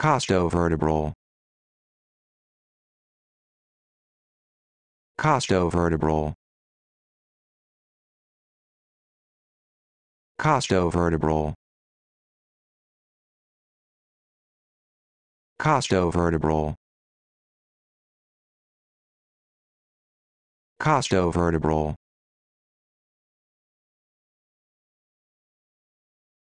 Costovertebral. Costovertebral. Costovertebral. Costovertebral. Costovertebral.